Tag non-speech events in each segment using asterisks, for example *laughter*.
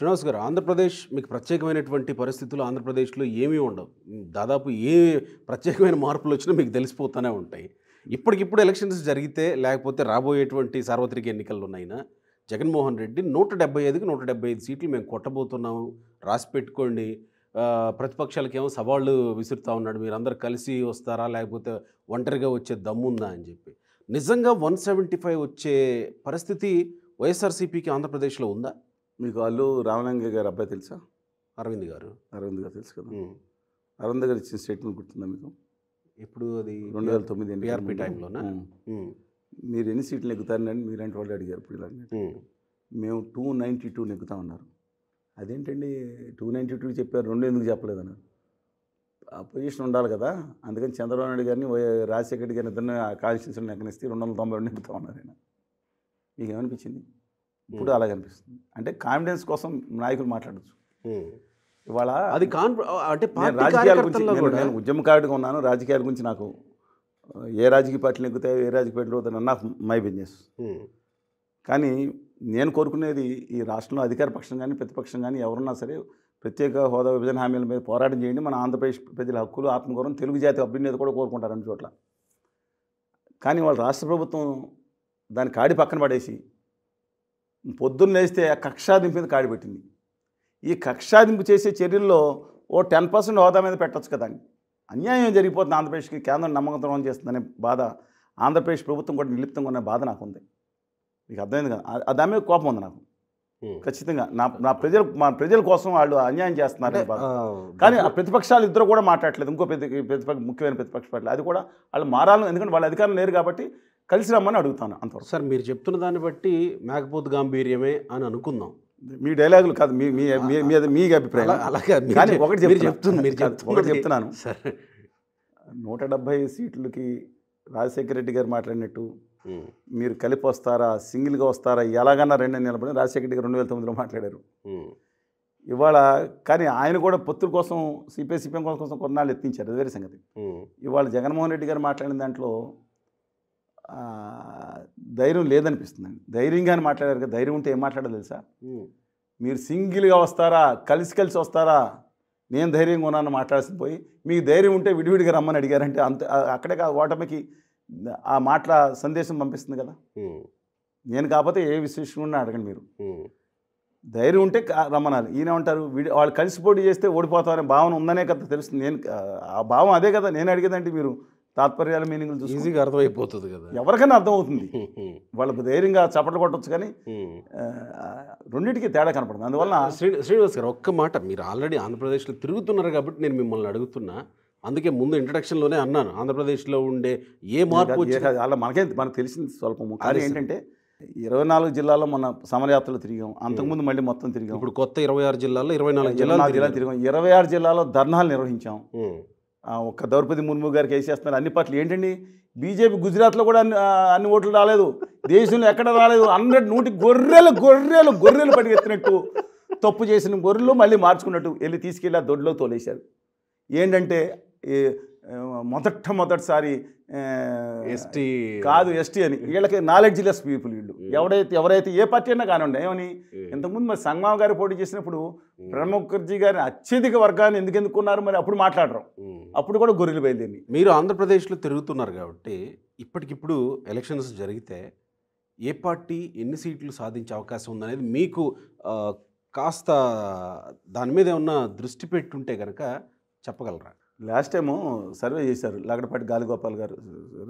శ్రీనివాస్ గారు ఆంధ్రప్రదేశ్ మీకు ప్రత్యేకమైనటువంటి పరిస్థితులు ఆంధ్రప్రదేశ్లో ఏమీ ఉండవు దాదాపు ఏ ప్రత్యేకమైన మార్పులు వచ్చినా మీకు తెలిసిపోతూనే ఉంటాయి ఇప్పటికిప్పుడు ఎలక్షన్స్ జరిగితే లేకపోతే రాబోయేటువంటి సార్వత్రిక ఎన్నికల్లోనైనా జగన్మోహన్ రెడ్డి నూట డెబ్బై ఐదుకి నూట డెబ్బై ఐదు సీట్లు మేము కొట్టబోతున్నాము రాసి పెట్టుకోండి ప్రతిపక్షాలకేమో సవాళ్ళు విసురుతూ ఉన్నాడు మీరందరూ కలిసి వస్తారా లేకపోతే ఒంటరిగా వచ్చే దమ్ముందా అని చెప్పి నిజంగా వన్ సెవెంటీ ఫైవ్ వచ్చే పరిస్థితి వైఎస్ఆర్సీపీకి ఆంధ్రప్రదేశ్లో ఉందా మీకు అల్లు రామలింగ గారు అబ్బాయి తెలుసా అరవింద్ గారు అరవింద్ గారు తెలుసు కదా అరవింద్ గారు ఇచ్చిన స్టేట్మెంట్ గుర్తుందా మీకు ఇప్పుడు అది రెండు వేల తొమ్మిది ఎన్డీఆర్పీ టైంలోనా మీరు ఎన్ని సీట్లు ఎక్కుతారని మీరంటే వాళ్ళు అడిగారు ఇప్పుడు ఇలా మేము టూ నైంటీ టూ ఎక్కుతామన్నారు ఉన్నారు అదేంటండి టూ నైంటీ టూ చెప్పారు రెండు ఎందుకు అన్నారు అపోజిషన్ ఉండాలి కదా అందుకని చంద్రబాబు నాయుడు గారిని రాజశేఖర్ గారిని ఇద్దరిని కాన్స్టిట్యూన్సీని ఎక్కనిస్తే రెండు వందల తొంభై రెండు నెగ్గుతా ఉన్నారు ఆయన మీకు ఏమనిపించింది ఇప్పుడు అలాగే అనిపిస్తుంది అంటే కాన్ఫిడెన్స్ కోసం నాయకులు మాట్లాడచ్చు ఇవాళ అది కాన్ అంటే రాజకీయాల గురించి నేను ఉద్యమకారుడిగా ఉన్నాను రాజకీయాల గురించి నాకు ఏ రాజకీయ పార్టీలు ఎక్కుతాయో ఏ రాజకీయ పార్టీలు అవుతాయో నాకు మై బిజినెస్ కానీ నేను కోరుకునేది ఈ రాష్ట్రంలో అధికార పక్షం కానీ ప్రతిపక్షం కానీ ఎవరున్నా సరే ప్రత్యేక హోదా విభజన హామీల మీద పోరాటం చేయండి మన ఆంధ్రప్రదేశ్ ప్రజల హక్కులు ఆత్మగౌరవం తెలుగు జాతి అభ్యున్నత కూడా కోరుకుంటారు అన్ని చోట్ల కానీ వాళ్ళు రాష్ట్ర ప్రభుత్వం దాని కాడి పక్కన పడేసి పొద్దున్న లేస్తే ఆ కక్షాదింపు మీద కాడిపెట్టింది ఈ కక్షాదింపు చేసే చర్యల్లో ఓ టెన్ పర్సెంట్ హోదా మీద పెట్టచ్చు అని అన్యాయం జరిగిపోతుంది ఆంధ్రప్రదేశ్కి కేంద్రం నమ్మకం ద్రోహం చేస్తుందనే బాధ ఆంధ్రప్రదేశ్ ప్రభుత్వం కూడా నిలిప్తంగా ఉన్న బాధ నాకు ఉంది మీకు అర్థమైంది కదా దాని మీద కోపం ఉంది నాకు ఖచ్చితంగా నా నా ప్రజలు మా ప్రజల కోసం వాళ్ళు అన్యాయం చేస్తున్నారు కానీ ఆ ప్రతిపక్షాలు ఇద్దరు కూడా మాట్లాడలేదు ఇంకో ప్రతి ప్రతిపక్ష ముఖ్యమైన ప్రతిపక్ష పార్టీలు అది కూడా వాళ్ళు మారాలి ఎందుకంటే వాళ్ళ అధికారం లేరు కాబట్టి కలిసి రమ్మని అడుగుతాను అంతవరకు సార్ మీరు చెప్తున్న దాన్ని బట్టి మేకపోత్ గాంభీర్యమే అని అనుకుందాం మీ డైలాగులు కాదు మీ మీ మీ అభిప్రాయం అలాగే ఒకటి మీరు చెప్తుంది మీరు ఒకటి చెప్తున్నాను సరే నూట డెబ్భై సీట్లకి రాజశేఖర రెడ్డి గారు మాట్లాడినట్టు మీరు కలిపి వస్తారా సింగిల్గా వస్తారా ఎలాగన్నా రెండు నిలబడి రాజశేఖర రెడ్డి గారు రెండు వేల తొమ్మిదిలో మాట్లాడారు ఇవాళ కానీ ఆయన కూడా పొత్తుల కోసం సిపిఐ సిపిఎం కోసం కొన్నాళ్ళు ఎత్తించారు అది వేరే సంగతి ఇవాళ జగన్మోహన్ రెడ్డి గారు మాట్లాడిన దాంట్లో ధైర్యం లేదనిపిస్తుందండి ధైర్యంగానే మాట్లాడారు కదా ధైర్యం ఉంటే ఏం మాట్లాడదు తెలుసా మీరు సింగిల్గా వస్తారా కలిసి కలిసి వస్తారా నేను ధైర్యంగా ఉన్నాను మాట్లాడాల్సి పోయి మీకు ధైర్యం ఉంటే విడివిడిగా రమ్మని అడిగారంటే అంత అక్కడే కాదు ఓటమికి ఆ మాటల సందేశం పంపిస్తుంది కదా నేను కాకపోతే ఏ విశేషం అడగండి మీరు ధైర్యం ఉంటే రమ్మనాలి ఈయన ఉంటారు వాళ్ళు కలిసి పోటీ చేస్తే ఓడిపోతారనే భావన ఉందనే కదా తెలుస్తుంది నేను ఆ భావం అదే కదా నేను అడిగేదంటే మీరు తాత్పర్యాలు మీనింగ్లు చూసి ఈజీగా అర్థమైపోతుంది కదా ఎవరికైనా అర్థమవుతుంది *laughs* వాళ్ళకు ధైర్యంగా చప్పట్లు కొట్టచ్చు కానీ రెండింటికి తేడా కనపడుతుంది అందువల్ల శ్రీ శ్రీనివాస్ గారు ఒక్క మాట మీరు ఆల్రెడీ ఆంధ్రప్రదేశ్లో తిరుగుతున్నారు కాబట్టి నేను మిమ్మల్ని అడుగుతున్నా అందుకే ముందు ఇంట్రడక్షన్లోనే అన్నాను ఆంధ్రప్రదేశ్లో ఉండే ఏ మార్పు అలా మనకే మనకు తెలిసింది స్వల్పము కానీ ఏంటంటే ఇరవై నాలుగు జిల్లాల్లో మన సమరయాత్రలు తిరిగాం అంతకుముందు మళ్ళీ మొత్తం తిరిగాం ఇప్పుడు కొత్త ఇరవై ఆరు జిల్లాల్లో ఇరవై నాలుగు జిల్లాలు తిరిగాం ఇరవై ఆరు జిల్లాలో ధర్నాలు నిర్వహించాం ఒక్క ద్రౌపది ముర్ము గారికి వేసేస్తున్నారు అన్ని పార్టీలు ఏంటండి బీజేపీ గుజరాత్లో కూడా అన్ని అన్ని ఓట్లు రాలేదు దేశంలో ఎక్కడ రాలేదు అన్నట్టు నూటి గొర్రెలు గొర్రెలు గొర్రెలు పట్టుకెత్తినట్టు తప్పు చేసిన గొర్రెలు మళ్ళీ మార్చుకున్నట్టు వెళ్ళి తీసుకెళ్ళి ఆ దొడ్లో తోలేశారు ఏంటంటే మొదట మొదటిసారి ఎస్టీ కాదు ఎస్టీ అని వీళ్ళకి నాలెడ్జ్ లెస్ పీపుల్ వీళ్ళు ఎవడైతే ఎవరైతే ఏ పార్టీ అయినా కానివ్వండి ఏమని ఇంతకుముందు మరి సంగమావ గారు పోటీ చేసినప్పుడు ప్రణబ్ ముఖర్జీ గారిని అత్యధిక వర్గాన్ని ఎందుకు ఎందుకున్నారు మరి అప్పుడు మాట్లాడరు అప్పుడు కూడా గొర్రెలు బయలుదేరి మీరు ఆంధ్రప్రదేశ్లో తిరుగుతున్నారు కాబట్టి ఇప్పటికిప్పుడు ఎలక్షన్స్ జరిగితే ఏ పార్టీ ఎన్ని సీట్లు సాధించే అవకాశం ఉందనేది మీకు కాస్త దాని మీద ఏమన్నా దృష్టి పెట్టుంటే కనుక చెప్పగలరా లాస్ట్ టైము సర్వే చేశారు లగడపాటి గాలిగోపాల్ గారు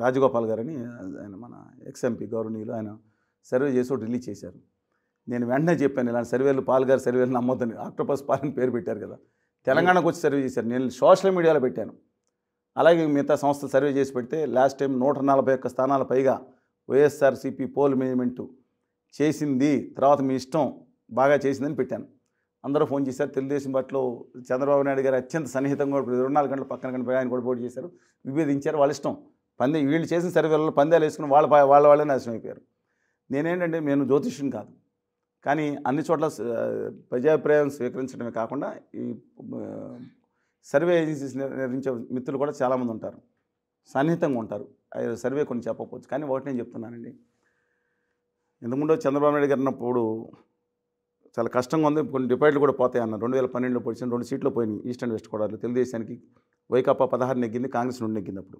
రాజగోపాల్ గారు అని ఆయన మన ఎక్స్ఎంపీ గౌరవనీయులు ఆయన సర్వే చేసి ఒకటి రిలీజ్ చేశారు నేను వెంటనే చెప్పాను ఇలాంటి సర్వేలు పాల్గారు సర్వేలు నమ్మొద్దని ఆక్టోపస్ పాలని పేరు పెట్టారు కదా తెలంగాణకు వచ్చి సర్వే చేశారు నేను సోషల్ మీడియాలో పెట్టాను అలాగే మిగతా సంస్థ సర్వే చేసి పెడితే లాస్ట్ టైం నూట నలభై ఒక్క స్థానాల పైగా వైఎస్ఆర్సీపీ పోల్ మేనేజ్మెంటు చేసింది తర్వాత మీ ఇష్టం బాగా చేసిందని పెట్టాను అందరూ ఫోన్ చేశారు తెలుగుదేశం పార్టీలో చంద్రబాబు నాయుడు గారు అత్యంత సన్నిహితంగా ఇరవై నాలుగు గంటలు పక్కన కనిపోయి ఆయన కూడా పోటీ చేశారు విభేదించారు వాళ్ళ ఇష్టం పందే వీళ్ళు చేసిన సర్వేలలో పందాలు వేసుకుని వాళ్ళ వాళ్ళ వాళ్ళే నాశనం అయిపోయారు నేనేంటంటే నేను జ్యోతిష్యుని కాదు కానీ అన్ని చోట్ల ప్రజాభిప్రాయం స్వీకరించడమే కాకుండా ఈ సర్వే ఏజెన్సీస్ నిర్వహించే మిత్రులు కూడా చాలామంది ఉంటారు సన్నిహితంగా ఉంటారు సర్వే కొన్ని చెప్పకపోవచ్చు కానీ ఒకటి నేను చెప్తున్నానండి ఇంతకుముందు చంద్రబాబు నాయుడు గారు ఉన్నప్పుడు చాలా కష్టంగా ఉంది కొన్ని డిపాజిట్లు కూడా పోతాయి అన్న రెండు వేల పన్నెండులో పొడిచిన రెండు సీట్లు పోయినాయి ఈస్ట్ అండ్ వెస్ట్ గోదావరిలో తెలుగుదేశానికి వైకాపా పదహారు నెగ్గింది కాంగ్రెస్ నుండి నెగ్గినప్పుడు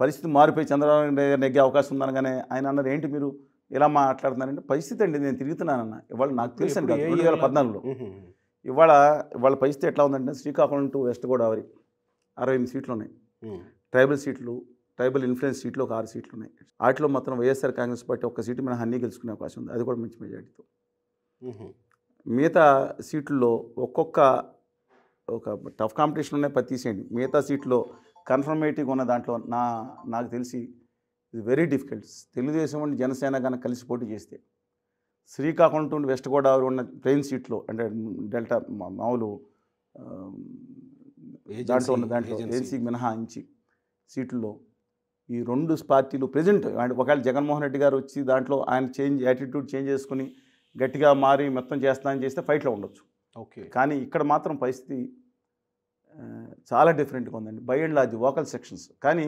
పరిస్థితి మారిపోయి చంద్రబాబు దగ్గర నెగ్గే అవకాశం అనగానే ఆయన అన్నారు ఏంటి మీరు ఇలా మాట్లాడుతున్నారంటే పరిస్థితి అండి నేను తిరుగుతున్నానన్న ఇవాళ నాకు తెలుసు అండి రెండు వేల పద్నాలుగులో ఇవాళ ఇవాళ పరిస్థితి ఎట్లా ఉందంటే శ్రీకాకుళం టు వెస్ట్ గోదావరి అరవై ఎనిమిది సీట్లు ఉన్నాయి ట్రైబల్ సీట్లు ట్రైబల్ ఇన్ఫ్లుయెన్స్ సీట్లు ఒక ఆరు సీట్లు ఉన్నాయి వాటిలో మాత్రం వైఎస్ఆర్ కాంగ్రెస్ పార్టీ ఒక సీటు మనం అన్నీ గెలుచుకునే అవకాశం ఉంది అది కూడా మంచి మెజార్టీతో మిగతా సీట్లలో ఒక్కొక్క ఒక టఫ్ కాంపిటీషన్ ఉన్నాయి పది తీసేయండి మిగతా సీట్లో కన్ఫర్మేటివ్ ఉన్న దాంట్లో నా నాకు తెలిసి ఇది వెరీ డిఫికల్ట్ తెలుగుదేశం ఉండి జనసేన కనుక కలిసి పోటీ చేస్తే శ్రీకాకుళం ఉండి వెస్ట్ గోదావరి ఉన్న ట్రైన్ సీట్లో అంటే డెల్టా మామూలు దాంట్లో ఉన్న దాంట్లో ఏజెన్సీ మినహాయించి సీట్లో ఈ రెండు పార్టీలు ప్రజెంట్ ఒకవేళ జగన్మోహన్ రెడ్డి గారు వచ్చి దాంట్లో ఆయన చేంజ్ యాటిట్యూడ్ చేంజ్ చేసుకుని గట్టిగా మారి మొత్తం చేస్తానని చేస్తే ఫైట్లో ఉండొచ్చు ఓకే కానీ ఇక్కడ మాత్రం పరిస్థితి చాలా డిఫరెంట్గా ఉందండి by and large vocal sections కానీ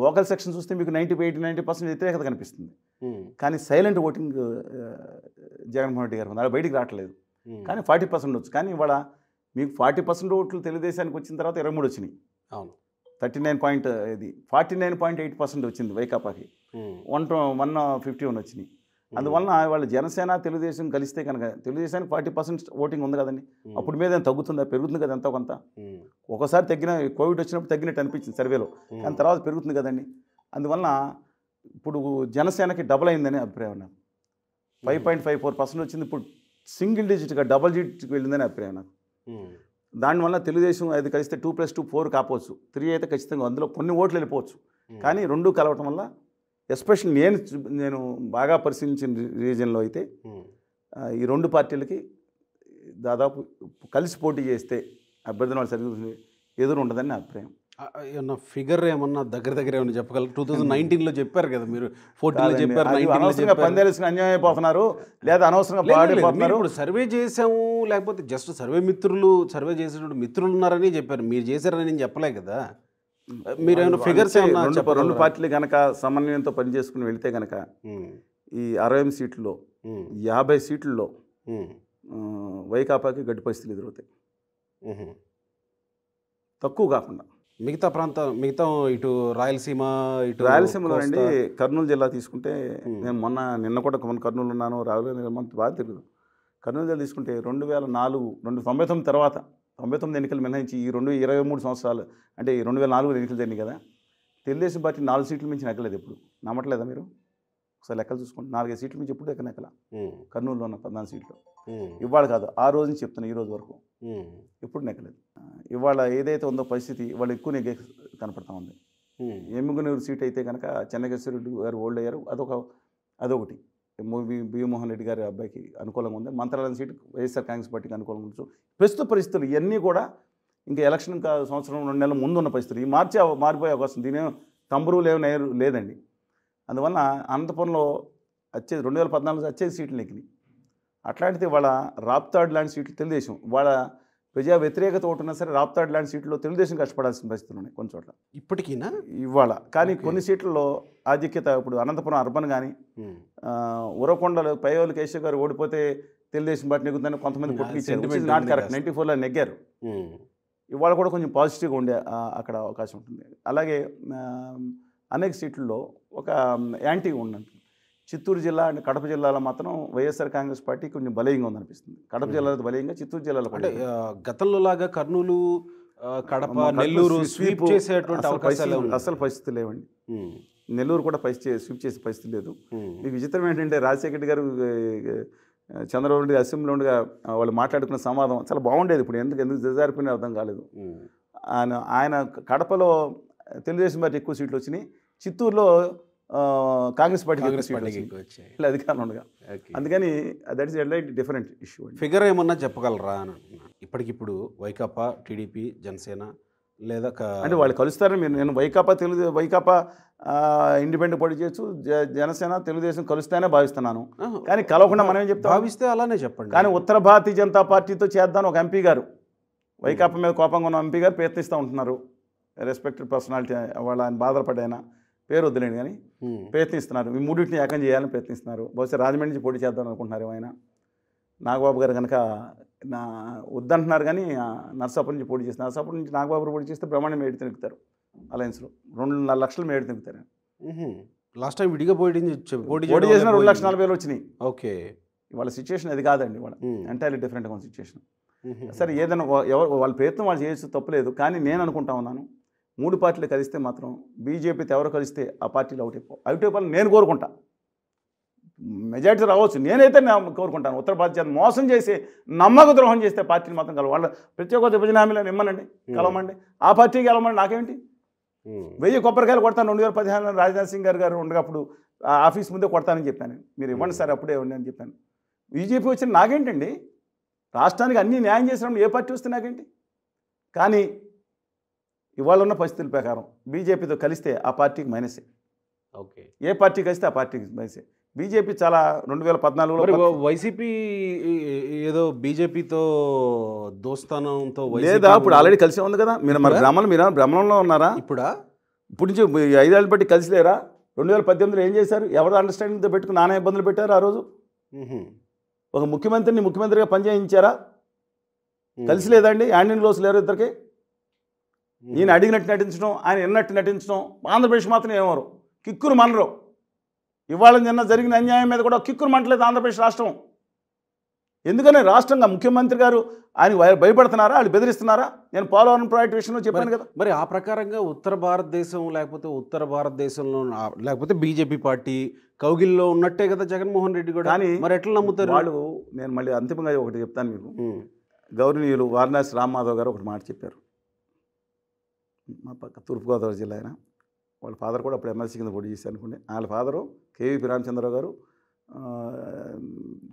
వోకల్ సెక్షన్ చూస్తే మీకు నైంటీ ఎయిటీ నైంటీ పర్సెంట్ వ్యతిరేకత కనిపిస్తుంది కానీ సైలెంట్ ఓటింగ్ జగన్మోహన్ రెడ్డి గారు అలా బయటికి రావట్లేదు కానీ ఫార్టీ పర్సెంట్ వచ్చు కానీ ఇవాళ మీకు ఫార్టీ పర్సెంట్ ఓట్లు తెలుగుదేశానికి వచ్చిన తర్వాత ఇరవై మూడు వచ్చినాయి అవును థర్టీ నైన్ పాయింట్ ఇది forty nine point eight percent వచ్చింది వైకాపాకి వన్ వన్ ఫిఫ్టీ వన్ వచ్చినాయి అందువలన వాళ్ళ జనసేన తెలుగుదేశం కలిస్తే కనుక తెలుగుదేశానికి ఫార్టీ పర్సెంట్ ఓటింగ్ ఉంది కదండి అప్పుడు మీద తగ్గుతుంది తగ్గుతుందా పెరుగుతుంది కదా ఎంతో కొంత ఒకసారి తగ్గిన కోవిడ్ వచ్చినప్పుడు తగ్గినట్టు అనిపించింది సర్వేలో కానీ తర్వాత పెరుగుతుంది కదండి అందువలన ఇప్పుడు జనసేనకి డబుల్ అయిందని అభిప్రాయం నాకు five point five four percent వచ్చింది ఇప్పుడు సింగిల్ డిజిట్గా డబుల్ డిజిట్కి వెళ్ళిందని అభిప్రాయం నాకు దానివల్ల తెలుగుదేశం అది కలిస్తే టూ ప్లస్ టూ ఫోర్ కాపోవచ్చు త్రీ అయితే ఖచ్చితంగా అందులో కొన్ని ఓట్లు వెళ్ళిపోవచ్చు కానీ రెండు కలవటం వల్ల ఎస్పెషల్ నేను నేను బాగా పరిశీలించిన రీజన్లో అయితే ఈ రెండు పార్టీలకి దాదాపు కలిసి పోటీ చేస్తే అభ్యర్థన వాళ్ళు సరిగ్గా ఎదురు ఉండదని నా అభిప్రాయం ఏమన్నా ఫిగర్ ఏమన్నా దగ్గర దగ్గర ఏమన్నా చెప్పగలరు టూ థౌజండ్ నైన్టీన్లో చెప్పారు కదా మీరు ఫోర్టీన్లో చెప్పారు అనవసరంగా పందేలేసిన అన్యాయం అయిపోతున్నారు లేదా అనవసరంగా పాడైపోతున్నారు ఇప్పుడు సర్వే చేసాము లేకపోతే జస్ట్ సర్వే మిత్రులు సర్వే చేసేటువంటి మిత్రులు ఉన్నారని చెప్పారు మీరు చేశారని నేను చెప్పలే కదా మీరు ఏమైనా ఫిగర్స్ ఏమన్నా రెండు పార్టీలు కనుక సమన్వయంతో పనిచేసుకుని వెళితే కనుక ఈ అరవై ఎనిమిది సీట్లలో యాభై సీట్లలో వైకాపాకి గడ్డి పరిస్థితులు ఎదురవుతాయి తక్కువ కాకుండా మిగతా ప్రాంతం మిగతా ఇటు రాయలసీమ ఇటు రాయలసీమలో అండి కర్నూలు జిల్లా తీసుకుంటే నేను మొన్న నిన్న కూడా మొన్న కర్నూలు ఉన్నాను రాయలసీమ బాగా తెలియదు కర్నూలు జిల్లా తీసుకుంటే రెండు వేల నాలుగు రెండు తొంభై తొమ్మిది తర్వాత తొంభై తొమ్మిది ఎన్నికలు మినహాయించి ఈ రెండు ఇరవై మూడు సంవత్సరాలు అంటే ఈ రెండు వేల నాలుగు ఎన్నికలు జరిగినాయి కదా తెలుగుదేశం పార్టీ నాలుగు సీట్లు మించి నెక్కలేదు ఇప్పుడు నమ్మట్లేదా మీరు ఒకసారి లెక్కలు చూసుకోండి నాలుగైదు సీట్లు మించి ఎప్పుడు ఎక్కడ నెక్కల కర్నూలులో ఉన్న పద్నాలుగు సీట్లు ఇవాళ కాదు ఆ రోజు నుంచి చెప్తున్నాను ఈ రోజు వరకు ఎప్పుడు నెక్కలేదు ఇవాళ ఏదైతే ఉందో పరిస్థితి ఇవాళ ఎక్కువ నెగ్గే కనపడతా ఉంది ఎమ్మిగునూరు సీట్ అయితే కనుక చెన్నకేశ్వరుడు గారు ఓల్డ్ అయ్యారు అదొక అదొకటి మూవీ భీమోహన్ రెడ్డి గారి అబ్బాయికి అనుకూలంగా ఉంది మంత్రాలయం సీట్ వైఎస్ఆర్ కాంగ్రెస్ పార్టీకి అనుకూలంగా ఉండొచ్చు ప్రస్తుత పరిస్థితులు ఇవన్నీ కూడా ఇంకా ఎలక్షన్ సంవత్సరం రెండు నెలల ముందు ఉన్న పరిస్థితులు ఈ మార్చే మారిపోయే అవకాశం దీని తంబురు లేవు నేరు లేదండి అందువల్ల అనంతపురంలో వచ్చే రెండు వేల పద్నాలుగు వచ్చే సీట్లు ఎక్కినాయి అట్లాంటిది వాళ్ళ రాప్తాడ్ లాంటి సీట్లు తెలుగుదేశం వాళ్ళ ప్రజా వ్యతిరేకత ఒకటి ఉన్నా సరే రాప్తాడు లాంటి సీట్లో తెలుగుదేశం కష్టపడాల్సిన పరిస్థితులు ఉన్నాయి కొన్ని చోట్ల ఇప్పటికీనా ఇవాళ కానీ కొన్ని సీట్లలో ఆధిక్యత ఇప్పుడు అనంతపురం అర్బన్ కానీ ఉరకొండలు పైవలు కేశవ్ గారు ఓడిపోతే తెలుగుదేశం పార్టీ నెగ్గుతుందని కొంతమంది కొట్టుకిచ్చారు నాట్ కరెక్ట్ నైంటీ ఫోర్లో నెగ్గారు ఇవాళ కూడా కొంచెం పాజిటివ్గా ఉండే అక్కడ అవకాశం ఉంటుంది అలాగే అనేక సీట్లలో ఒక యాంటీ ఉండండి చిత్తూరు జిల్లా అండ్ కడప జిల్లాలో మాత్రం వైఎస్ఆర్ కాంగ్రెస్ పార్టీ కొంచెం బలీయంగా ఉందనిపిస్తుంది కడప జిల్లాలో బలయంగా చిత్తూరు జిల్లాలో అంటే గతంలో లాగా కర్నూలు కడప నెల్లూరు స్వీప్ చేసేటువంటి అవకాశాలు అసలు పరిస్థితి లేవండి నెల్లూరు కూడా పరిస్థితి స్వీప్ చేసే పరిస్థితి లేదు ఈ విచిత్రం ఏంటంటే రాజశేఖర్ గారు చంద్రబాబు నాయుడు అసెంబ్లీ ఉండగా వాళ్ళు మాట్లాడుకున్న సంవాదం చాలా బాగుండేది ఇప్పుడు ఎందుకు ఎందుకు దిజారిపోయినా అర్థం కాలేదు ఆయన ఆయన కడపలో తెలుగుదేశం పార్టీ ఎక్కువ సీట్లు వచ్చినాయి చిత్తూరులో కాంగ్రెస్ పార్టీ కాంగ్రెస్ పార్టీకి వచ్చాయి అధికారం *laughs* అందుకని that is at different issue figure ఏమన్నా చెప్పగలరా అని ఇప్పటికిప్పుడు వైకాపా టీడీపీ జనసేన లేదా అంటే వాళ్ళు కలుస్తారని మీరు నేను వైకాపా తెలుగు వైకాపా ఇండిపెండెంట్ పోటీ చేయొచ్చు జనసేన తెలుగుదేశం కలుస్తానే భావిస్తున్నాను కానీ కలవకుండా మనం ఏం చెప్తాం భావిస్తే అలానే చెప్పండి కానీ ఉత్తర భారతీయ జనతా పార్టీతో చేద్దాం ఒక ఎంపీ గారు వైకాపా మీద కోపంగా ఉన్న ఎంపీ గారు ప్రయత్నిస్తూ ఉంటున్నారు రెస్పెక్టెడ్ పర్సనాలిటీ వాళ్ళు ఆయన బాధపడాయన పేరు వద్దులేండి కానీ ప్రయత్నిస్తున్నారు ఈ మూడింటిని ఏకం చేయాలని ప్రయత్నిస్తున్నారు బహుశా రాజమండ్రి నుంచి పోటీ చేద్దాం అనుకుంటున్నారు ఏమైనా నాగబాబు గారు కనుక నా వద్దంటున్నారు కానీ నర్సాపూర్ నుంచి పోటీ చేస్తారు నర్సాపూర్ నుంచి నాగబాబు పోటీ చేస్తే బ్రహ్మాండం ఏడు తిరుగుతారు అలయన్స్లో రెండు నాలుగు లక్షలు మేడి తిరుగుతారు లాస్ట్ టైం విడిగా పోటీ పోటీ చేసిన రెండు లక్షల నలభై వేలు వచ్చినాయి ఓకే వాళ్ళ సిచ్యువేషన్ అది కాదండి వాళ్ళ ఎంటైర్లీ డిఫరెంట్గా ఉన్న సిచ్యువేషన్ సరే ఏదైనా ఎవరు వాళ్ళ ప్రయత్నం వాళ్ళు చేయొచ్చు తప్పలేదు కానీ నేను అనుకుంటా ఉన్నాను మూడు పార్టీలు కలిస్తే మాత్రం బీజేపీతో ఎవరు కలిస్తే ఆ పార్టీలు అవుట్ అయిపో అవుట్ అయిపోవాలని నేను కోరుకుంటా మెజార్టీ రావచ్చు నేనైతే కోరుకుంటాను ఉత్తర భారతదేశం మోసం చేసి నమ్మక ద్రోహం చేస్తే పార్టీని మాత్రం కలవ వాళ్ళ ప్రతి ఒక్క విభజన హామీలో నిమ్మనండి కలవమండి ఆ పార్టీకి కలవమండి నాకేమిటి వెయ్యి కొబ్బరికాయలు కొడతాను రెండు వేల పదిహేను రాజ్నాథ్ సింగ్ గారు గారు ఉండగప్పుడు ఆఫీస్ ముందే కొడతానని చెప్పాను మీరు ఇవ్వండి సార్ అప్పుడే ఇవ్వండి అని చెప్పాను బీజేపీ వచ్చిన నాకేంటండి రాష్ట్రానికి అన్ని న్యాయం చేసినప్పుడు ఏ పార్టీ వస్తే నాకేంటి కానీ ఇవాళ ఉన్న పరిస్థితుల ప్రకారం బీజేపీతో కలిస్తే ఆ పార్టీకి మైనసే ఓకే ఏ పార్టీ కలిస్తే ఆ పార్టీకి మైనసే బీజేపీ చాలా రెండు వేల పద్నాలుగులో వైసీపీ ఏదో బీజేపీతో దోస్తానంతో లేదా ఇప్పుడు ఆల్రెడీ కలిసే ఉంది కదా మీరు మన గ్రామంలో మీరు భ్రమణంలో ఉన్నారా ఇప్పుడా ఇప్పుడు నుంచి ఐదేళ్ళు బట్టి కలిసిలేరా రెండు వేల పద్దెనిమిదిలో ఏం చేశారు ఎవరు అండర్స్టాండింగ్తో పెట్టుకుని నానా ఇబ్బందులు పెట్టారు ఆ రోజు ఒక ముఖ్యమంత్రిని ముఖ్యమంత్రిగా పనిచేయించారా కలిసి లేదండి హ్యాండ్ లోస్ లేరు ఇద్దరికి నేను అడిగినట్టు నటించడం ఆయన ఎన్నట్టు నటించడం ఆంధ్రప్రదేశ్ మాత్రం ఏమరు కిక్కురు మనరు ఇవాళ నిన్న జరిగిన అన్యాయం మీద కూడా కిక్కురు మంటలేదు ఆంధ్రప్రదేశ్ రాష్ట్రం ఎందుకని రాష్ట్రంగా ముఖ్యమంత్రి గారు ఆయన భయపడుతున్నారా వాళ్ళు బెదిరిస్తున్నారా నేను పోలవరం ప్రాజెక్ట్ విషయంలో చెప్పాను కదా మరి ఆ ప్రకారంగా ఉత్తర భారతదేశం లేకపోతే ఉత్తర భారతదేశంలో లేకపోతే బీజేపీ పార్టీ కౌగిల్లో ఉన్నట్టే కదా జగన్మోహన్ రెడ్డి కూడా కానీ మరి ఎట్లా నమ్ముతారు వాళ్ళు నేను మళ్ళీ అంతిమంగా ఒకటి చెప్తాను మీకు గౌరవనీయులు వారణాసి రామ్మాధవ్ గారు ఒకటి మాట చెప్పారు మా పక్క తూర్పుగోదావరి జిల్లా ఆయన వాళ్ళ ఫాదర్ కూడా అప్పుడు ఎమ్మెల్సీ కింద పోటీ చేశారు అనుకోండి వాళ్ళ ఫాదరు కేవీపీ రామచంద్రరావు గారు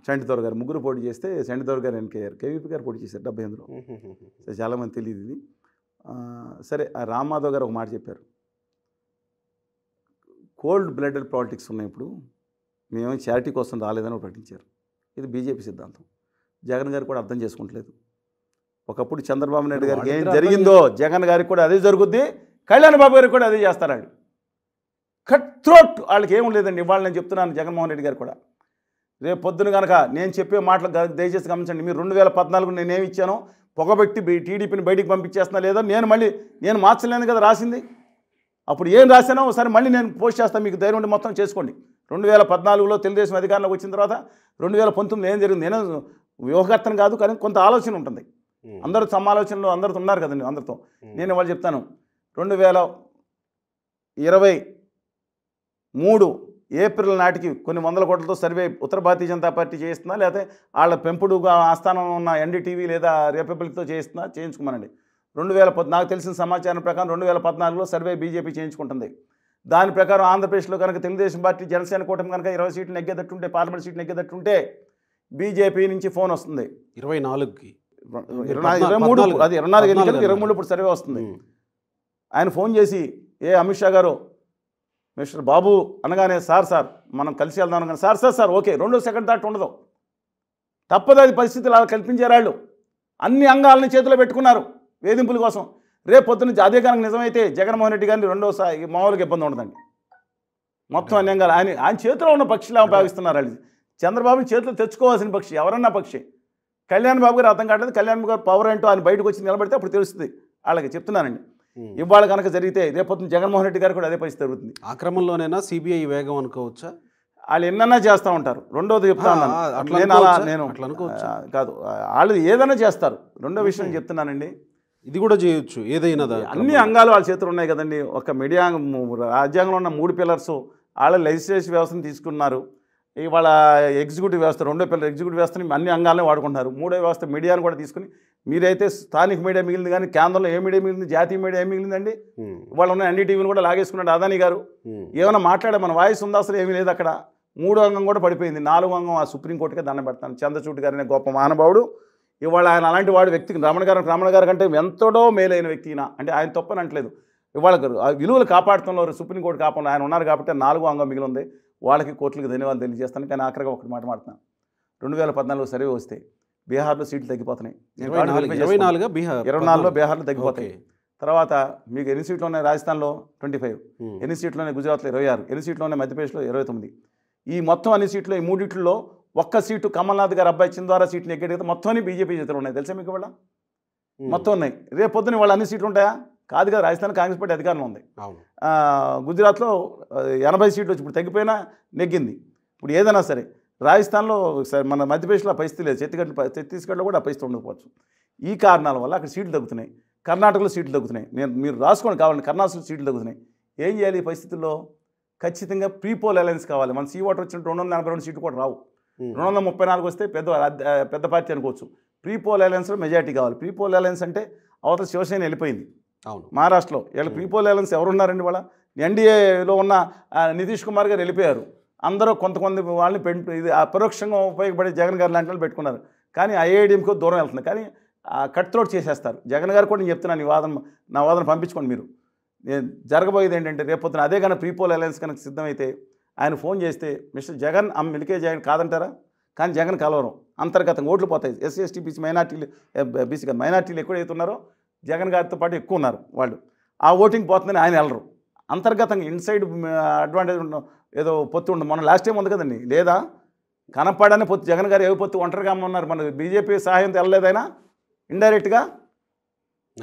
చండితోర గారు ముగ్గురు పోటీ చేస్తే చండితోర గారు ఎన్నికయ్యారు కేవీపీ గారు పోటీ చేశారు డెబ్బై ఎనిమిదిలో సరే చాలామంది తెలియదు ఇది సరే రామ్మాధవ్ గారు ఒక మాట చెప్పారు కోల్డ్ బ్లడెడ్ పాలిటిక్స్ ఉన్నాయి ఇప్పుడు మేము చారిటీ కోసం రాలేదని ప్రకటించారు ఇది బీజేపీ సిద్ధాంతం జగన్ గారు కూడా అర్థం చేసుకుంటలేదు ఒకప్పుడు చంద్రబాబు నాయుడు గారికి ఏం జరిగిందో జగన్ గారికి కూడా అదే జరుగుద్ది కళ్యాణ్ బాబు గారికి కూడా అదే చేస్తారండి కట్ థ్రోట్ వాళ్ళకి ఏం లేదండి ఇవాళ నేను చెప్తున్నాను జగన్మోహన్ రెడ్డి గారు కూడా రేపు పొద్దున కనుక నేను చెప్పే మాటలు దయచేసి గమనించండి మీరు రెండు వేల పద్నాలుగు నేనేమి ఇచ్చాను పొగబెట్టి టీడీపీని బయటికి పంపించేస్తున్నా లేదో నేను మళ్ళీ నేను మార్చలేను కదా రాసింది అప్పుడు ఏం రాసానో ఒకసారి మళ్ళీ నేను పోస్ట్ చేస్తాను మీకు ధైర్యం ఉండి మొత్తం చేసుకోండి రెండు వేల పద్నాలుగులో తెలుగుదేశం అధికారంలోకి వచ్చిన తర్వాత రెండు వేల పంతొమ్మిది ఏం జరిగింది నేను వ్యూహకర్తను కాదు కానీ కొంత ఆలోచన ఉంటుంది అందరూ సమాలోచనలు అందరితో ఉన్నారు కదండి అందరితో నేను వాళ్ళు చెప్తాను రెండు వేల ఇరవై మూడు ఏప్రిల్ నాటికి కొన్ని వందల కోట్లతో సర్వే ఉత్తర భారతీయ జనతా పార్టీ చేయిస్తున్నా లేకపోతే వాళ్ళ పెంపుడుగా ఆస్థానంలో ఉన్న ఎన్డీటీవీ లేదా రిపబ్లిక్తో చేయిస్తున్నా చేయించుకోమనండి రెండు వేల పద్ నాకు తెలిసిన సమాచారం ప్రకారం రెండు వేల పద్నాలుగులో సర్వే బీజేపీ చేయించుకుంటుంది దాని ప్రకారం ఆంధ్రప్రదేశ్లో కనుక తెలుగుదేశం పార్టీ జనసేన కూటమి కనుక ఇరవై సీట్లు నెగ్గేటట్టుంటే పార్లమెంట్ సీట్లు నెగ్గేటట్టుంటే బీజేపీ నుంచి ఫోన్ వస్తుంది ఇరవై నాలుగుకి ఇరవై ఇరవై మూడు అది ఇరవై నాలుగు ఎన్నికలకు ఇరవై మూడు ఇప్పుడు సర్వే వస్తుంది ఆయన ఫోన్ చేసి ఏ అమిత్ షా గారు మిస్టర్ బాబు అనగానే సార్ సార్ మనం కలిసి వెళ్దాం అనగానే సార్ సార్ సార్ ఓకే రెండో సెకండ్ దాటి ఉండదు అది పరిస్థితులు అలా కల్పించారాళ్ళు అన్ని అంగాలని చేతిలో పెట్టుకున్నారు వేధింపుల కోసం రేపు పొద్దున్న అదే కనుక నిజమైతే జగన్మోహన్ రెడ్డి గారిని రెండోసారి మామూలుగా ఇబ్బంది ఉండదండి మొత్తం అంగాలు ఆయన ఆయన చేతిలో ఉన్న పక్షిలా భావిస్తున్నారు వాళ్ళు చంద్రబాబు చేతిలో తెచ్చుకోవాల్సిన పక్షి ఎవరన్నా పక్షి కళ్యాణ్ బాబు గారు అర్థం కావట్లేదు కళ్యాణ్ బాబు గారు పవర్ ఏంటో ఆయన బయటకు వచ్చి నిలబడితే అప్పుడు తెలుస్తుంది వాళ్ళకి చెప్తున్నానండి ఇవాళ కనుక జరిగితే రేపొద్దున జగన్మోహన్ రెడ్డి గారు కూడా అదే పరిస్థితి జరుగుతుంది ఆక్రమంలోనైనా సిబిఐ వేగం అనుకోవచ్చా వాళ్ళు ఎన్నైనా చేస్తూ ఉంటారు రెండోది చెప్తా ఉన్నాను నేను నేను కాదు వాళ్ళు ఏదైనా చేస్తారు రెండో విషయం చెప్తున్నానండి ఇది కూడా చేయొచ్చు ఏదైనా అన్ని అంగాలు వాళ్ళ చేతులు ఉన్నాయి కదండి ఒక మీడియా రాజ్యాంగంలో ఉన్న మూడు పిల్లర్స్ వాళ్ళ లెజిస్లేషన్ వ్యవస్థను తీసుకున్నారు ఇవాళ ఎగ్జిక్యూటివ్ వ్యవస్థ రెండో పిల్లలు ఎగ్జిక్యూటివ్ వ్యవస్థని అన్ని అంగాలను వాడుకుంటున్నారు మూడో వ్యవస్థ మీడియాను కూడా తీసుకుని మీరైతే స్థానిక మీడియా మిగిలింది కానీ కేంద్రంలో ఏ మీడియా మిగిలింది జాతీయ మీడియా ఏం మిగిలిందండి వాళ్ళు ఉన్న ఎన్డీటీవీని కూడా లాగేసుకున్నాడు అదాని గారు ఏమైనా మాట్లాడే మన వాయిస్ ఉందా అసలు ఏమీ లేదు అక్కడ మూడో అంగం కూడా పడిపోయింది నాలుగో అంగం ఆ సుప్రీంకోర్టుకే దండం పెడతాను చంద్రచూటి గారు అనే గొప్ప మహానుభావుడు ఇవాళ ఆయన అలాంటి వాడు వ్యక్తికి రమణ గారు రమణ గారు కంటే ఎంతడో మేలైన వ్యక్తి అంటే ఆయన తప్పనట్లేదు ఇవాళ ఇవాళ ఆ విలువలు కాపాడుతున్నారు సుప్రీంకోర్టు కాపాడు ఆయన ఉన్నారు కాబట్టి నాలుగో అంగం మిగిలింది వాళ్ళకి కోట్లకు ధన్యవాదాలు తెలియజేస్తాను కానీ ఆఖరిగా ఒకటి మాట మాడుతున్నాను రెండు వేల పద్నాలుగు సర్వే వస్తే బీహార్లో సీట్లు తగ్గిపోతున్నాయి ఇరవై నాలుగులో బీహార్లో తగ్గిపోతాయి తర్వాత మీకు ఎన్ని సీట్లు ఉన్నాయి రాజస్థాన్లో ట్వంటీ ఫైవ్ ఎన్ని సీట్లు ఉన్నాయి గుజరాత్లో ఇరవై ఆరు ఎన్ని సీట్లు ఉన్నాయి మధ్యప్రదేశ్లో ఇరవై తొమ్మిది ఈ మొత్తం అన్ని సీట్లు ఈ మూడిట్లో ఒక్క సీటు కమల్నాథ్ గారు అబ్బాయి ద్వారా సీట్లు ఎగ్గడిగితే మొత్తం బీజేపీ చేతులు ఉన్నాయి తెలుసా మీకు వాళ్ళ మొత్తం ఉన్నాయి రేపు పొద్దున్న వాళ్ళు అన్ని సీట్లు ఉంటాయా కాదు కదా రాజస్థాన్ కాంగ్రెస్ పార్టీ అధికారంలో ఉంది గుజరాత్లో ఎనభై సీట్లు వచ్చి ఇప్పుడు తగ్గిపోయినా నెగ్గింది ఇప్పుడు ఏదైనా సరే రాజస్థాన్లో మన మధ్యప్రదేశ్లో పరిస్థితి లేదు ఛత్తీస్గఢ్ ఛత్తీస్గఢ్లో కూడా పరిస్థితి ఉండకపోవచ్చు ఈ కారణాల వల్ల అక్కడ సీట్లు తగ్గుతున్నాయి కర్ణాటకలో సీట్లు తగ్గుతున్నాయి నేను మీరు రాసుకోండి కావాలని కర్ణాటకలో సీట్లు తగ్గుతున్నాయి ఏం చేయాలి ఈ పరిస్థితుల్లో ఖచ్చితంగా ప్రీపోల్ అలయన్స్ కావాలి మన సీ వాటర్ వచ్చిన రెండు వందల నలభై రెండు సీట్లు కూడా రావు రెండు వందల ముప్పై నాలుగు వస్తే పెద్ద పెద్ద పార్టీ అనుకోవచ్చు ప్రీపోల్ అలయన్స్లో మెజార్టీ కావాలి ప్రీపోల్ అలయన్స్ అంటే అవతల శివసేన వెళ్ళిపోయింది అవును మహారాష్ట్రలో వీళ్ళ పీపుల్ ఎవరు ఎవరున్నారండి వాళ్ళ ఎన్డీఏలో ఉన్న నితీష్ కుమార్ గారు వెళ్ళిపోయారు అందరూ కొంతమంది వాళ్ళని పెంటు ఇది అపరోక్షంగా ఉపయోగపడే జగన్ గారు లాంటి వాళ్ళు పెట్టుకున్నారు కానీ ఐఐడిఎంకో దూరం వెళ్తుంది కానీ కట్ త్రోట్ చేసేస్తారు జగన్ గారు కూడా నేను చెప్తున్నాను ఈ వాదన నా వాదన పంపించుకోండి మీరు జరగబోయేది ఏంటంటే పొద్దున అదే కనుక పీపుల్ అలయన్స్ కనుక సిద్ధమైతే ఆయన ఫోన్ చేస్తే మిస్టర్ జగన్ ఆ మిలికే జగన్ కాదంటారా కానీ జగన్ కలవరం అంతర్గతంగా ఓట్లు పోతాయి ఎస్సీ ఎస్టీ బీసీ మైనార్టీలు బీసీ మైనార్టీలు ఎక్కడైతే ఉన్నారో జగన్ గారితో పాటు ఎక్కువ ఉన్నారు వాళ్ళు ఆ ఓటింగ్ పోతుందని ఆయన వెళ్ళరు అంతర్గతంగా ఇన్సైడ్ అడ్వాంటేజ్ ఏదో పొత్తు ఉండదు మొన్న లాస్ట్ టైం ఉంది కదండి లేదా కనపడని పొత్తు జగన్ గారు ఏ పొత్తు ఒంటరిగా ఉన్నారు మన బీజేపీ సహాయంతో వెళ్ళలేదైనా ఇండైరెక్ట్గా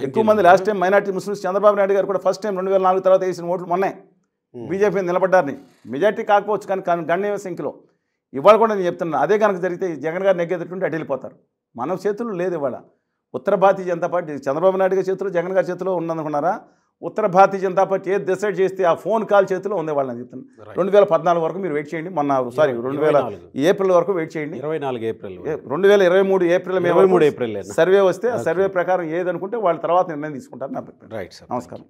ఎక్కువ మంది last time minority Muslims Chandrababu Naidu garu కూడా ఫస్ట్ టైం రెండు వేల నాలుగు తర్వాత వేసిన ఓట్లు మొన్నే బీజేపీ నిలబడ్డారని మెజార్టీ కాకపోవచ్చు కానీ గణనీయ సంఖ్యలో ఇవాళ కూడా నేను చెప్తున్నాను అదే కనుక జరిగితే జగన్ గారు నెగ్గేటటువంటి అటు వెళ్ళిపోతారు మన చేతుల్లో లేదు ఇవాళ ఉత్తర భారతీయ జనతా పార్టీ చంద్రబాబు నాయుడు గారి చేతిలో జగన్ గారి చేతిలో ఉందనుకున్నారా ఉత్తర భారతీయ జనతా పార్టీ ఏది డిసైడ్ చేస్తే ఆ ఫోన్ కాల్ చేతిలో ఉంది వాళ్ళని చెప్తాను రెండు వేల పద్నాలుగు వరకు మీరు వెయిట్ చేయండి మొన్న సారీ రెండు వేల ఏప్రిల్ వరకు వెయిట్ చేయండి ఇరవై నాలుగు ఏప్రిల్ రెండు వేల ఇరవై మూడు ఏప్రిల్ ఇరవై మూడు ఏప్రిల్ సర్వే వస్తే సర్వే ప్రకారం ఏదనుకుంటే వాళ్ళ తర్వాత నిర్ణయం తీసుకుంటారు నా రైట్ సార్ నమస్కారం